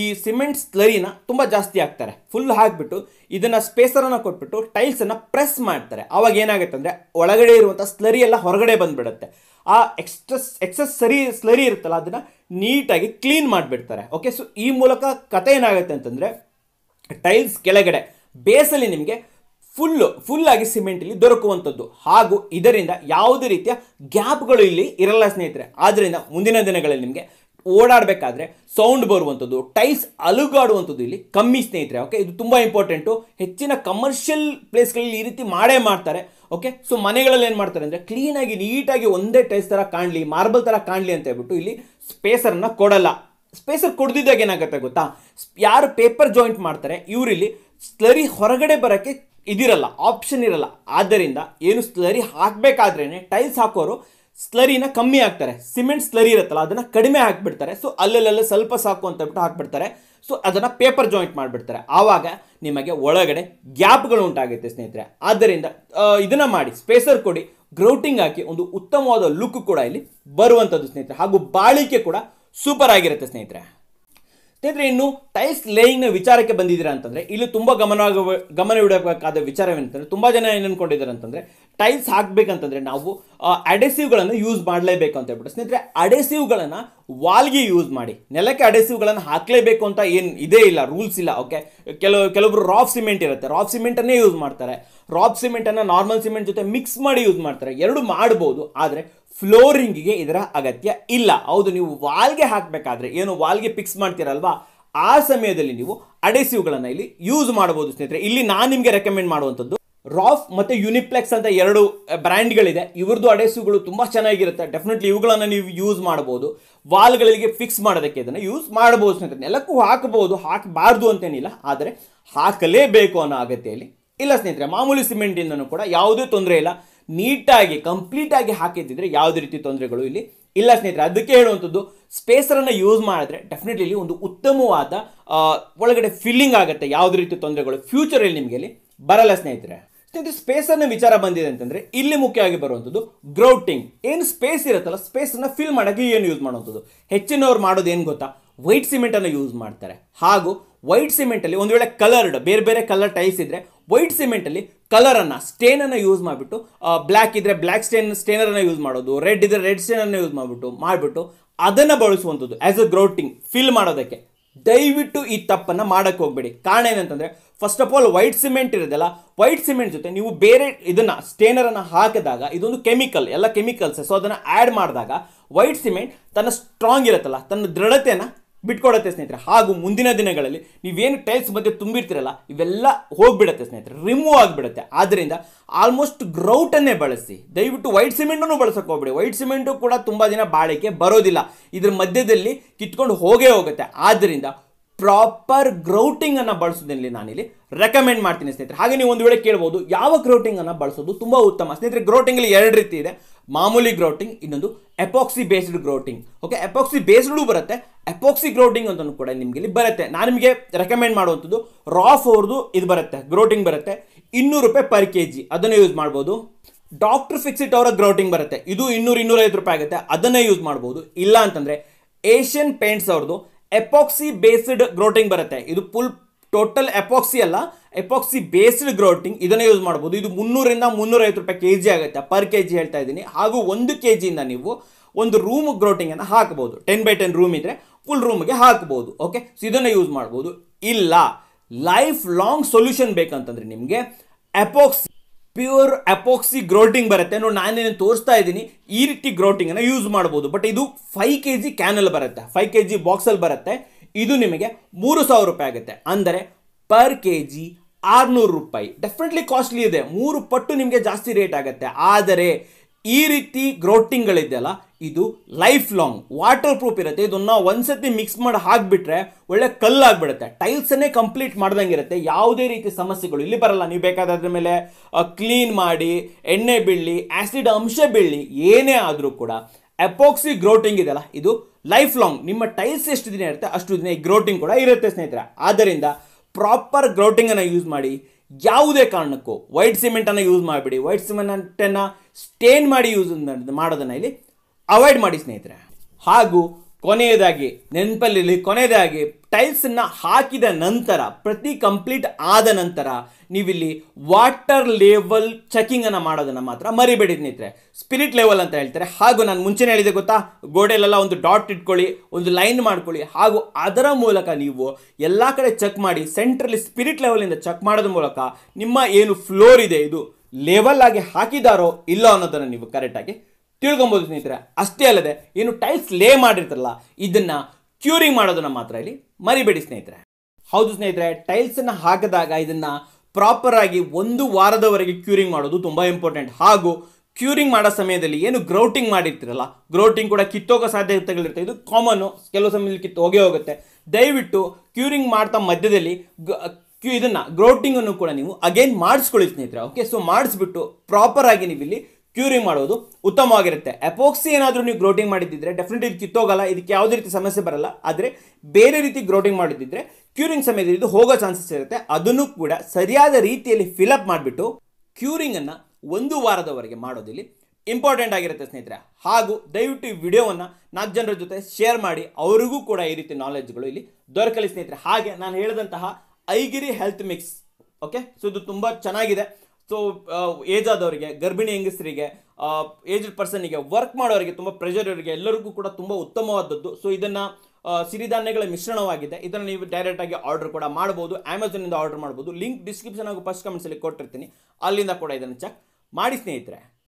ಈ ಸಿಮೆಂಟ್ ಸ್ಲರಿನ ತುಂಬ ಜಾಸ್ತಿ ಹಾಕ್ತಾರೆ ಫುಲ್ ಹಾಕಿಬಿಟ್ಟು ಇದನ್ನು ಸ್ಪೇಸರನ್ನು ಕೊಟ್ಬಿಟ್ಟು ಟೈಲ್ಸನ್ನು ಪ್ರೆಸ್ ಮಾಡ್ತಾರೆ ಅವಾಗ ಏನಾಗುತ್ತೆ ಅಂದರೆ ಒಳಗಡೆ ಇರುವಂಥ ಸ್ಲರಿ ಎಲ್ಲ ಹೊರಗಡೆ ಬಂದುಬಿಡುತ್ತೆ ಆ ಎಕ್ಸ್ಟ್ರಸ್ ಎಕ್ಸಸ್ ಸರಿ ಸ್ಲರಿ ಇರುತ್ತಲ್ಲ ಅದನ್ನು ನೀಟಾಗಿ ಕ್ಲೀನ್ ಮಾಡಿಬಿಡ್ತಾರೆ ಓಕೆ ಸೊ ಈ ಮೂಲಕ ಕತೆ ಏನಾಗುತ್ತೆ ಅಂತಂದರೆ ಟೈಲ್ಸ್ ಕೆಳಗಡೆ ಬೇಸಲ್ಲಿ ನಿಮಗೆ ಫುಲ್ಲು ಫುಲ್ಲಾಗಿ ಸಿಮೆಂಟಲ್ಲಿ ದೊರಕುವಂಥದ್ದು ಹಾಗೂ ಇದರಿಂದ ಯಾವುದೇ ರೀತಿಯ ಗ್ಯಾಪ್ಗಳು ಇಲ್ಲಿ ಇರಲ್ಲ ಸ್ನೇಹಿತರೆ ಆದ್ದರಿಂದ ಮುಂದಿನ ದಿನಗಳಲ್ಲಿ ನಿಮಗೆ ಓಡಾಡಬೇಕಾದ್ರೆ ಸೌಂಡ್ ಬರುವಂಥದ್ದು ಟೈಲ್ಸ್ ಅಲುಗಾಡುವಂಥದ್ದು ಇಲ್ಲಿ ಕಮ್ಮಿ ಸ್ನೇಹಿತರೆ ಓಕೆ ಇದು ತುಂಬ ಇಂಪಾರ್ಟೆಂಟು ಹೆಚ್ಚಿನ ಕಮರ್ಷಿಯಲ್ ಪ್ಲೇಸ್ಗಳಲ್ಲಿ ಈ ರೀತಿ ಮಾಡೇ ಮಾಡ್ತಾರೆ ಓಕೆ ಸೊ ಮನೆಗಳಲ್ಲಿ ಏನು ಮಾಡ್ತಾರೆ ಅಂದರೆ ಕ್ಲೀನಾಗಿ ನೀಟಾಗಿ ಒಂದೇ ಟೈಲ್ಸ್ ಥರ ಕಾಣಲಿ ಮಾರ್ಬಲ್ ಥರ ಕಾಣಲಿ ಅಂತ ಹೇಳ್ಬಿಟ್ಟು ಇಲ್ಲಿ ಸ್ಪೇಸರನ್ನು ಕೊಡಲ್ಲ ಸ್ಪೇಸರ್ ಕೊಡ್ದಿದ್ದಾಗ ಏನಾಗುತ್ತೆ ಗೊತ್ತಾ ಯಾರು ಪೇಪರ್ ಜಾಯಿಂಟ್ ಮಾಡ್ತಾರೆ ಇವರಿಲ್ಲಿ ಸ್ಲರಿ ಹೊರಗಡೆ ಬರೋಕ್ಕೆ ಇದಿರಲ್ಲ ಆಪ್ಷನ್ ಇರಲ್ಲ ಆದ್ದರಿಂದ ಏನು ಸ್ಲರಿ ಹಾಕಬೇಕಾದ್ರೇ ಟೈಲ್ಸ್ ಹಾಕೋರು ಸ್ಲರಿನ ಕಮ್ಮಿ ಹಾಕ್ತಾರೆ ಸಿಮೆಂಟ್ ಸ್ಲರಿ ಇರುತ್ತಲ್ಲ ಅದನ್ನು ಕಡಿಮೆ ಹಾಕ್ಬಿಡ್ತಾರೆ ಸೊ ಅಲ್ಲಲ್ಲೇ ಸ್ವಲ್ಪ ಸಾಕು ಅಂತ ಬಿಟ್ಟು ಹಾಕ್ಬಿಡ್ತಾರೆ ಸೊ ಅದನ್ನು ಪೇಪರ್ ಜಾಯಿಂಟ್ ಮಾಡಿಬಿಡ್ತಾರೆ ಆವಾಗ ನಿಮಗೆ ಒಳಗಡೆ ಗ್ಯಾಪ್ಗಳು ಉಂಟಾಗುತ್ತೆ ಸ್ನೇಹಿತರೆ ಆದ್ದರಿಂದ ಇದನ್ನು ಮಾಡಿ ಸ್ಪೇಸರ್ ಕೊಡಿ ಗ್ರೌಟಿಂಗ್ ಹಾಕಿ ಒಂದು ಉತ್ತಮವಾದ ಲುಕ್ ಕೂಡ ಇಲ್ಲಿ ಬರುವಂಥದ್ದು ಸ್ನೇಹಿತರೆ ಹಾಗೂ ಬಾಳಿಕೆ ಕೂಡ ಸೂಪರ್ ಆಗಿರುತ್ತೆ ಸ್ನೇಹಿತರೆ ಇನ್ನು ಟೈಲ್ಸ್ ನ ವಿಚಾರಕ್ಕೆ ಬಂದಿದ್ದೀರಾ ಅಂತಂದ್ರೆ ಇಲ್ಲಿ ತುಂಬಾ ಗಮನ ಗಮನ ಇಡಬೇಕಾದ ವಿಚಾರವೇನಂತಂದರೆ ತುಂಬ ಜನ ಏನು ಅಂತಂದ್ರೆ ಟೈಲ್ಸ್ ಹಾಕಬೇಕಂತಂದರೆ ನಾವು ಅಡೆಸಿವ್ಗಳನ್ನು ಯೂಸ್ ಮಾಡಲೇಬೇಕು ಅಂತ ಹೇಳ್ಬಿಟ್ಟು ಸ್ನೇಹಿತರೆ ಅಡೆಸಿವ್ಗಳನ್ನು ವಾಲ್ಗೆ ಯೂಸ್ ಮಾಡಿ ನೆಲಕ್ಕೆ ಅಡೆಸಿವ್ಗಳನ್ನು ಹಾಕಲೇಬೇಕು ಅಂತ ಏನು ಇದೇ ಇಲ್ಲ ರೂಲ್ಸ್ ಇಲ್ಲ ಓಕೆ ಕೆಲವು ಕೆಲವೊಬ್ರು ರಾಫ್ ಸಿಮೆಂಟ್ ಇರುತ್ತೆ ರಾಫ್ ಸಿಮೆಂಟನ್ನೇ ಯೂಸ್ ಮಾಡ್ತಾರೆ ರಾಫ್ ಸಿಮೆಂಟನ್ನು ನಾರ್ಮಲ್ ಸಿಮೆಂಟ್ ಜೊತೆ ಮಿಕ್ಸ್ ಮಾಡಿ ಯೂಸ್ ಮಾಡ್ತಾರೆ ಎರಡು ಮಾಡ್ಬೋದು ಆದರೆ ಫ್ಲೋರಿಂಗಿಗೆ ಇದರ ಅಗತ್ಯ ಇಲ್ಲ ಹೌದು ನೀವು ವಾಲ್ಗೆ ಹಾಕಬೇಕಾದ್ರೆ ಏನು ವಾಲ್ಗೆ ಫಿಕ್ಸ್ ಮಾಡ್ತೀರಲ್ವಾ ಆ ಸಮಯದಲ್ಲಿ ನೀವು ಅಡೆಸಿವ್ಗಳನ್ನು ಇಲ್ಲಿ ಯೂಸ್ ಮಾಡ್ಬೋದು ಸ್ನೇಹಿತರೆ ಇಲ್ಲಿ ನಾನು ನಿಮಗೆ ರೆಕಮೆಂಡ್ ಮಾಡುವಂಥದ್ದು ರಾಫ್ ಮತ್ತು ಯುನಿಪ್ಲೆಕ್ಸ್ ಅಂತ ಎರಡು ಬ್ರ್ಯಾಂಡ್ಗಳಿದೆ ಇವ್ರದ್ದು ಅಡೆಸುಗಳು ತುಂಬ ಚೆನ್ನಾಗಿರುತ್ತೆ ಡೆಫಿನೆಟ್ಲಿ ಇವುಗಳನ್ನು ನೀವು ಯೂಸ್ ಮಾಡ್ಬೋದು ವಾಲ್ಗಳಿಗೆ ಫಿಕ್ಸ್ ಮಾಡೋದಕ್ಕೆ ಇದನ್ನು ಯೂಸ್ ಮಾಡ್ಬೋದು ಸ್ನೇಹಿತರೆ ಎಲ್ಲಕ್ಕೂ ಹಾಕಬಹುದು ಹಾಕಬಾರ್ದು ಅಂತೇನಿಲ್ಲ ಆದರೆ ಹಾಕಲೇಬೇಕು ಅನ್ನೋ ಅಗತ್ಯಲ್ಲಿ ಇಲ್ಲ ಸ್ನೇಹಿತರೆ ಮಾಮೂಲಿ ಸಿಮೆಂಟಿಂದನೂ ಕೂಡ ಯಾವುದೇ ತೊಂದರೆ ಇಲ್ಲ ನೀಟಾಗಿ ಕಂಪ್ಲೀಟಾಗಿ ಹಾಕಿದ್ದಿದ್ರೆ ಯಾವುದೇ ರೀತಿ ತೊಂದರೆಗಳು ಇಲ್ಲಿ ಇಲ್ಲ ಸ್ನೇಹಿತರೆ ಅದಕ್ಕೆ ಹೇಳುವಂಥದ್ದು ಸ್ಪೇಸರನ್ನು ಯೂಸ್ ಮಾಡಿದ್ರೆ ಡೆಫಿನೆಟ್ಲಿ ಇಲ್ಲಿ ಒಂದು ಉತ್ತಮವಾದ ಒಳಗಡೆ ಫಿಲ್ಲಿಂಗ್ ಆಗುತ್ತೆ ಯಾವುದೇ ರೀತಿ ತೊಂದರೆಗಳು ಫ್ಯೂಚರಲ್ಲಿ ನಿಮಗೆ ಇಲ್ಲಿ ಬರಲ್ಲ ಸ್ನೇಹಿತರೆ ಇದು ಸ್ಪೇಸ್ ಅನ್ನ ವಿಚಾರ ಬಂದಿದೆ ಅಂತಂದ್ರೆ ಇಲ್ಲಿ ಮುಖ್ಯವಾಗಿ ಬರುವಂಥದ್ದು ಗ್ರೌಟಿಂಗ್ ಏನು ಸ್ಪೇಸ್ ಇರುತ್ತಲ್ಲ ಅನ್ನ ಫಿಲ್ ಮಾಡೋಕ್ಕೆ ಏನು ಯೂಸ್ ಮಾಡುವಂಥದ್ದು ಹೆಚ್ಚಿನವ್ರು ಮಾಡೋದು ಏನು ಗೊತ್ತಾ ವೈಟ್ ಸಿಮೆಂಟ್ ಅನ್ನು ಯೂಸ್ ಮಾಡ್ತಾರೆ ಹಾಗೂ ವೈಟ್ ಸಿಮೆಂಟಲ್ಲಿ ಒಂದು ವೇಳೆ ಕಲರ್ಡ್ ಬೇರೆ ಬೇರೆ ಕಲರ್ ಟೈಲ್ಸ್ ಇದ್ದರೆ ವೈಟ್ ಸಿಮೆಂಟಲ್ಲಿ ಕಲರನ್ನು ಸ್ಟೇನನ್ನು ಯೂಸ್ ಮಾಡಿಬಿಟ್ಟು ಬ್ಲ್ಯಾಕ್ ಇದ್ದರೆ ಬ್ಲ್ಯಾಕ್ ಸ್ಟೇನ್ ಸ್ಟೇನರನ್ನು ಯೂಸ್ ಮಾಡೋದು ರೆಡ್ ಇದ್ದರೆ ರೆಡ್ ಸ್ಟೇನನ್ನು ಯೂಸ್ ಮಾಡಿಬಿಟ್ಟು ಮಾಡಿಬಿಟ್ಟು ಅದನ್ನು ಬಳಸುವಂಥದ್ದು ಆ್ಯಸ್ ಅ ಗ್ರೌಟಿಂಗ್ ಫಿಲ್ ಮಾಡೋದಕ್ಕೆ ದಯವಿಟ್ಟು ಈ ತಪ್ಪನ್ನು ಮಾಡೋಕ್ಕೆ ಹೋಗಬೇಡಿ ಕಾರಣ ಏನಂತಂದರೆ first of all white cement ಇರೋದಲ್ಲ ವೈಟ್ ಸಿಮೆಂಟ್ ಜೊತೆ ನೀವು ಬೇರೆ ಇದನ್ನು ಸ್ಟೇನರನ್ನು ಹಾಕಿದಾಗ ಇದೊಂದು ಕೆಮಿಕಲ್ ಎಲ್ಲ ಕೆಮಿಕಲ್ಸ್ ಸೊ ಅದನ್ನು ಆ್ಯಡ್ ಮಾಡಿದಾಗ ವೈಟ್ ಸಿಮೆಂಟ್ ತನ್ನ ಸ್ಟ್ರಾಂಗ್ ಇರುತ್ತಲ್ಲ ತನ್ನ ದೃಢತೆಯನ್ನು ಬಿಟ್ಕೊಡತ್ತೆ ಸ್ನೇಹಿತರೆ ಹಾಗೂ ಮುಂದಿನ ದಿನಗಳಲ್ಲಿ ನೀವೇನು ಟೈಲ್ಸ್ ಮಧ್ಯೆ ತುಂಬಿರ್ತಿರಲ್ಲ ಇವೆಲ್ಲ ಹೋಗ್ಬಿಡುತ್ತೆ ಸ್ನೇಹಿತರೆ ರಿಮೂವ್ ಆಗಿಬಿಡುತ್ತೆ ಆದ್ದರಿಂದ ಆಲ್ಮೋಸ್ಟ್ ಗ್ರೌಟನ್ನೇ ಬಳಸಿ ದಯವಿಟ್ಟು ವೈಟ್ ಸಿಮೆಂಟನ್ನು ಬಳಸಕ್ಕೆ ಹೋಗ್ಬಿಡಿ ವೈಟ್ ಸಿಮೆಂಟು ಕೂಡ ತುಂಬ ದಿನ ಬಾಳಿಕೆ ಬರೋದಿಲ್ಲ ಇದ್ರ ಮಧ್ಯದಲ್ಲಿ ಕಿತ್ಕೊಂಡು ಹೋಗೇ ಹೋಗುತ್ತೆ ಆದ್ದರಿಂದ ಪ್ರಾಪರ್ ಗ್ರೌಟಿಂಗನ್ನು ಬಳಸೋದಿಲ್ಲ ನಾನಿಲ್ಲಿ ರೆಕಮೆಂಡ್ ಮಾಡ್ತೀನಿ ಸ್ನೇಹಿತರೆ ಹಾಗೆ ನೀವು ಒಂದು ವೇಳೆ ಕೇಳ್ಬೋದು ಯಾವ ಗ್ರೌಟಿಂಗನ್ನು ಬಳಸೋದು ತುಂಬ ಉತ್ತಮ ಸ್ನೇಹಿತರೆ ಗ್ರೌಟಿಂಗಲ್ಲಿ ಎರಡು ರೀತಿ ಇದೆ ಮಾಮೂಲಿ ಗ್ರೌಟಿಂಗ್ ಇನ್ನೊಂದು epoxy based grouting okay epoxy based ಬರುತ್ತೆ ಎಪಾಕ್ಸಿ ಗ್ರೌಟಿಂಗ್ ಅಂತಲೂ ಕೂಡ ನಿಮಗೆ ಇಲ್ಲಿ ಬರುತ್ತೆ ನಾನು ನಿಮಗೆ ರೆಕಮೆಂಡ್ ಮಾಡುವಂಥದ್ದು ರಾಫ್ ಅವ್ರದ್ದು ಇದು ಬರುತ್ತೆ ಗ್ರೌಟಿಂಗ್ ಬರುತ್ತೆ ಇನ್ನೂರು ರೂಪಾಯಿ ಪರ್ ಕೆ ಜಿ ಅದನ್ನು ಯೂಸ್ ಮಾಡ್ಬೋದು ಡಾಕ್ಟರ್ ಫಿಕ್ಸಿಟ್ ಅವರ ಗ್ರೌಟಿಂಗ್ ಬರುತ್ತೆ ಇದು ಇನ್ನೂರು ಇನ್ನೂರೈದು ರೂಪಾಯಿ ಆಗುತ್ತೆ ಅದನ್ನೇ ಯೂಸ್ ಮಾಡ್ಬೋದು ಇಲ್ಲ ಅಂತಂದರೆ ಏಷ್ಯನ್ ಪೇಂಟ್ಸ್ ಅವ್ರದ್ದು ಎಪಾಕ್ಸಿ ಬೇಸ್ಡ್ ಗ್ರೋಟಿಂಗ್ ಬರುತ್ತೆ ಇದು ಫುಲ್ ಟೋಟಲ್ ಎಪಾಕ್ಸಿ ಅಲ್ಲ ಎಪಾಕ್ಸಿ ಬೇಸ್ಡ್ ಗ್ರೋಟಿಂಗ್ ಇದನ್ನು ಯೂಸ್ ಮಾಡ್ಬೋದು ಇದು ಮುನ್ನೂರಿಂದ ಮುನ್ನೂರೈವತ್ತು ರೂಪಾಯಿ ಕೆ ಜಿ ಆಗುತ್ತೆ ಪರ್ ಕೆ ಜಿ ಹೇಳ್ತಾ ಇದ್ದೀನಿ ಹಾಗೂ ಒಂದು ಕೆ ಜಿಯಿಂದ ನೀವು ಒಂದು ರೂಮ್ ಗ್ರೋಟಿಂಗನ್ನು ಹಾಕ್ಬೋದು ಟೆನ್ ಬೈ ಟೆನ್ ರೂಮ್ ಇದ್ದರೆ ಫುಲ್ ರೂಮ್ಗೆ ಹಾಕ್ಬೋದು ಓಕೆ ಸೊ ಇದನ್ನು ಯೂಸ್ ಮಾಡ್ಬೋದು ಇಲ್ಲ ಲೈಫ್ ಲಾಂಗ್ ಸೊಲ್ಯೂಷನ್ ಬೇಕಂತಂದ್ರೆ ನಿಮಗೆ ಎಪಾಕ್ಸಿ ಪ್ಯೂರ್ ಅಪೋಕ್ಸಿ ಗ್ರೋಟಿಂಗ್ ಬರುತ್ತೆ ನೋಡಿ ನಾನೇನು ತೋರಿಸ್ತಾ ಇದ್ದೀನಿ ಈ ರೀತಿ ಗ್ರೋಟಿಂಗನ್ನು ಯೂಸ್ ಮಾಡ್ಬೋದು ಬಟ್ ಇದು ಫೈವ್ ಕೆ ಜಿ ಕ್ಯಾನಲ್ ಬರುತ್ತೆ ಫೈವ್ ಕೆ ಜಿ ಬಾಕ್ಸಲ್ಲಿ ಬರುತ್ತೆ ಇದು ನಿಮಗೆ ಮೂರು ಸಾವಿರ ರೂಪಾಯಿ ಆಗುತ್ತೆ ಅಂದರೆ ಪರ್ ಕೆ ಜಿ ಆರುನೂರು ರೂಪಾಯಿ ಡೆಫಿನೆಟ್ಲಿ ಕಾಸ್ಟ್ಲಿ ಇದೆ ಮೂರು ಪಟ್ಟು ನಿಮಗೆ ಜಾಸ್ತಿ ರೇಟ್ ಆಗುತ್ತೆ ಆದರೆ ಈ ರೀತಿ ಗ್ರೋಟಿಂಗ್ಗಳಿದೆಯಲ್ಲ ಇದು ಲೈಫ್ ಲಾಂಗ್ ವಾಟರ್ ಪ್ರೂಫ್ ಇರುತ್ತೆ ಇದನ್ನ ಒಂದ್ಸತಿ ಮಿಕ್ಸ್ ಮಾಡಿ ಹಾಕ್ಬಿಟ್ರೆ ಒಳ್ಳೆ ಕಲ್ಲಾಗ್ಬಿಡುತ್ತೆ ಟೈಲ್ಸನ್ನೇ ಕಂಪ್ಲೀಟ್ ಮಾಡ್ದಂಗೆ ಇರುತ್ತೆ ಯಾವುದೇ ರೀತಿ ಸಮಸ್ಯೆಗಳು ಇಲ್ಲಿ ಬರಲ್ಲ ನೀವು ಬೇಕಾದ್ರ ಮೇಲೆ ಕ್ಲೀನ್ ಮಾಡಿ ಎಣ್ಣೆ ಬೀಳಿ ಆ್ಯಸಿಡ್ ಅಂಶ ಬೀಳಲಿ ಏನೇ ಆದರೂ ಕೂಡ ಎಪೋಕ್ಸಿ ಗ್ರೋಟಿಂಗ್ ಇದೆಯಲ್ಲ ಇದು ಲೈಫ್ ಲಾಂಗ್ ನಿಮ್ಮ ಟೈಲ್ಸ್ ಎಷ್ಟು ದಿನ ಇರುತ್ತೆ ಅಷ್ಟು ದಿನ ಈ ಗ್ರೋಟಿಂಗ್ ಕೂಡ ಇರುತ್ತೆ ಸ್ನೇಹಿತರೆ ಆದ್ದರಿಂದ ಪ್ರಾಪರ್ ಗ್ರೋಟಿಂಗನ್ನು ಯೂಸ್ ಮಾಡಿ ಯಾವುದೇ ಕಾರಣಕ್ಕೂ ವೈಟ್ ಸಿಮೆಂಟನ್ನು ಯೂಸ್ ಮಾಡಿಬಿಡಿ ವೈಟ್ ಸಿಮೆಂಟನ್ನು ಸ್ಟೇನ್ ಮಾಡಿ ಯೂಸ್ ಮಾಡೋದನ್ನು ಇಲ್ಲಿ ಅವಾಯ್ಡ್ ಮಾಡಿ ಸ್ನೇಹಿತರೆ ಹಾಗೂ ಕೊನೆಯದಾಗಿ ನೆನಪಲ್ಲಿ ಕೊನೆಯದಾಗಿ ಟೈಲ್ಸನ್ನು ಹಾಕಿದ ನಂತರ ಪ್ರತಿ ಕಂಪ್ಲೀಟ್ ಆದ ನಂತರ ನೀವಿಲ್ಲಿ ವಾಟರ್ ಲೆವೆಲ್ ಚೆಕಿಂಗನ್ನು ಮಾಡೋದನ್ನು ಮಾತ್ರ ಮರಿಬೇಡಿ ಸ್ನೇಹಿತರೆ ಸ್ಪಿರಿಟ್ ಲೆವೆಲ್ ಅಂತ ಹೇಳ್ತಾರೆ ಹಾಗೂ ನಾನು ಮುಂಚೆನೇ ಹೇಳಿದೆ ಗೊತ್ತಾ ಗೋಡೆಲೆಲ್ಲ ಒಂದು ಡಾಟ್ ಇಟ್ಕೊಳ್ಳಿ ಒಂದು ಲೈನ್ ಮಾಡ್ಕೊಳ್ಳಿ ಹಾಗೂ ಅದರ ಮೂಲಕ ನೀವು ಎಲ್ಲ ಕಡೆ ಚೆಕ್ ಮಾಡಿ ಸೆಂಟ್ರಲ್ಲಿ ಸ್ಪಿರಿಟ್ ಲೆವೆಲಿಂದ ಚೆಕ್ ಮಾಡೋದ್ರ ಮೂಲಕ ನಿಮ್ಮ ಏನು ಫ್ಲೋರ್ ಇದೆ ಇದು ಲೆವೆಲ್ ಆಗಿ ಹಾಕಿದಾರೋ ಇಲ್ಲ ಅನ್ನೋದನ್ನು ನೀವು ಕರೆಕ್ಟಾಗಿ ತಿಳ್ಕೊಬೋದು ಸ್ನೇಹಿತರೆ ಅಷ್ಟೇ ಅಲ್ಲದೆ ಏನು ಟೈಲ್ಸ್ ಲೇ ಮಾಡಿರ್ತಾರಲ್ಲ ಇದನ್ನು ಕ್ಯೂರಿಂಗ್ ಮಾಡೋದನ್ನು ಮಾತ್ರ ಇಲ್ಲಿ ಮರಿಬೇಡಿ ಸ್ನೇಹಿತರೆ ಹೌದು ಸ್ನೇಹಿತರೆ ಟೈಲ್ಸನ್ನು ಹಾಕಿದಾಗ ಇದನ್ನು ಆಗಿ ಒಂದು ವಾರದವರೆಗೆ ಕ್ಯೂರಿಂಗ್ ಮಾಡೋದು ತುಂಬ ಇಂಪಾರ್ಟೆಂಟ್ ಹಾಗೂ ಕ್ಯೂರಿಂಗ್ ಮಾಡೋ ಸಮಯದಲ್ಲಿ ಏನು ಗ್ರೌಟಿಂಗ್ ಮಾಡಿರ್ತಿರಲ್ಲ ಗ್ರೌಟಿಂಗ್ ಕೂಡ ಕಿತ್ತೋಗೋ ಸಾಧ್ಯತೆಗಳಿರುತ್ತೆ ಇದು ಕಾಮನ್ನು ಕೆಲವು ಸಮಯದಲ್ಲಿ ಕಿತ್ತು ಹೋಗಿ ಹೋಗುತ್ತೆ ದಯವಿಟ್ಟು ಕ್ಯೂರಿಂಗ್ ಮಾಡ್ತಾ ಮಧ್ಯದಲ್ಲಿ ಕ್ಯೂ ಇದನ್ನು ಗ್ರೌಟಿಂಗನ್ನು ಕೂಡ ನೀವು ಅಗೇನ್ ಮಾಡಿಸ್ಕೊಳ್ಳಿ ಸ್ನೇಹಿತರೆ ಓಕೆ ಸೊ ಮಾಡಿಸ್ಬಿಟ್ಟು ಪ್ರಾಪರಾಗಿ ನೀವು ಇಲ್ಲಿ ಕ್ಯೂರಿಂಗ್ ಮಾಡೋದು ಉತ್ತಮವಾಗಿರುತ್ತೆ ಎಪೋಕ್ಸಿ ಏನಾದರೂ ನೀವು ಗ್ರೋಟಿಂಗ್ ಮಾಡಿದ್ದಿದ್ರೆ ಡೆಫಿನೆಟ್ ಇದು ಕಿತ್ತೋಗಲ್ಲ ಇದಕ್ಕೆ ಯಾವುದೇ ರೀತಿ ಸಮಸ್ಯೆ ಬರಲ್ಲ ಆದರೆ ಬೇರೆ ರೀತಿ ಗ್ರೋಟಿಂಗ್ ಮಾಡಿದ್ದಿದ್ರೆ ಕ್ಯೂರಿಂಗ್ ಸಮಯದಲ್ಲಿ ಇದು ಹೋಗೋ ಚಾನ್ಸಸ್ ಇರುತ್ತೆ ಅದನ್ನು ಕೂಡ ಸರಿಯಾದ ರೀತಿಯಲ್ಲಿ ಫಿಲಪ್ ಮಾಡಿಬಿಟ್ಟು ಕ್ಯೂರಿಂಗನ್ನು ಒಂದು ವಾರದವರೆಗೆ ಮಾಡೋದಿಲ್ಲಿ ಇಂಪಾರ್ಟೆಂಟ್ ಆಗಿರುತ್ತೆ ಸ್ನೇಹಿತರೆ ಹಾಗೂ ದಯವಿಟ್ಟು ಈ ವಿಡಿಯೋವನ್ನು ನಾಲ್ಕು ಜನರ ಜೊತೆ ಶೇರ್ ಮಾಡಿ ಅವರಿಗೂ ಕೂಡ ಈ ರೀತಿ ನಾಲೆಜ್ಗಳು ಇಲ್ಲಿ ದೊರಕಲಿ ಸ್ನೇಹಿತರೆ ಹಾಗೆ ನಾನು ಹೇಳಿದಂತಹ Aigiri health mix okay so ಇದು ತುಂಬ ಚೆನ್ನಾಗಿದೆ ಸೊ ಏಜ್ ಆದವರಿಗೆ ಗರ್ಭಿಣಿ ಹೆಂಗಸರಿಗೆ ಏಜ್ಡ್ ಪರ್ಸನ್ಗೆ ವರ್ಕ್ ಮಾಡೋರಿಗೆ ತುಂಬ ಪ್ರೆಷರ್ ಇವರಿಗೆ ಎಲ್ಲರಿಗೂ ಕೂಡ ತುಂಬ ಉತ್ತಮವಾದದ್ದು ಸೊ ಇದನ್ನು ಸಿರಿಧಾನ್ಯಗಳ ಮಿಶ್ರಣವಾಗಿದೆ ಇದನ್ನು ನೀವು ಡೈರೆಕ್ಟಾಗಿ ಆರ್ಡರ್ ಕೂಡ ಮಾಡ್ಬೋದು ಅಮೆಝಾನಿಂದ ಆರ್ಡರ್ ಮಾಡ್ಬೋದು ಲಿಂಕ್ ಡಿಸ್ಕ್ರಿಪ್ಷನ್ ಹಾಗೂ ಫಸ್ಟ್ ಕಮೆಂಟ್ಸಲ್ಲಿ ಕೊಟ್ಟಿರ್ತೀನಿ ಅಲ್ಲಿಂದ ಕೂಡ ಇದನ್ನು ಚೆಕ್ ಮಾಡಿ ಸ್ನೇಹಿತರೆ